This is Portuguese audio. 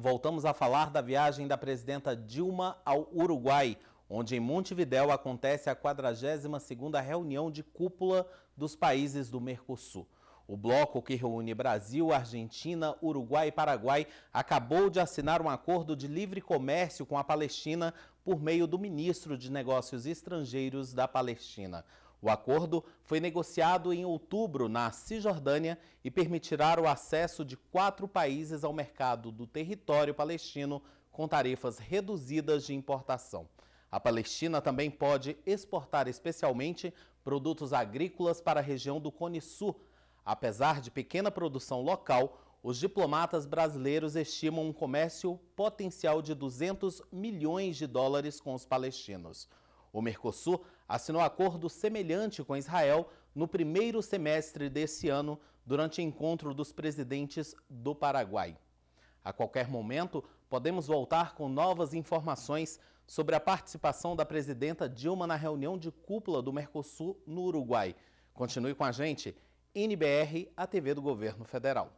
Voltamos a falar da viagem da presidenta Dilma ao Uruguai, onde em Montevidéu acontece a 42ª reunião de cúpula dos países do Mercosul. O bloco que reúne Brasil, Argentina, Uruguai e Paraguai acabou de assinar um acordo de livre comércio com a Palestina por meio do ministro de Negócios Estrangeiros da Palestina. O acordo foi negociado em outubro na Cisjordânia e permitirá o acesso de quatro países ao mercado do território palestino com tarifas reduzidas de importação. A Palestina também pode exportar especialmente produtos agrícolas para a região do Cone Sul. Apesar de pequena produção local, os diplomatas brasileiros estimam um comércio potencial de 200 milhões de dólares com os palestinos. O Mercosul assinou acordo semelhante com Israel no primeiro semestre desse ano, durante encontro dos presidentes do Paraguai. A qualquer momento, podemos voltar com novas informações sobre a participação da presidenta Dilma na reunião de cúpula do Mercosul no Uruguai. Continue com a gente, NBR, a TV do Governo Federal.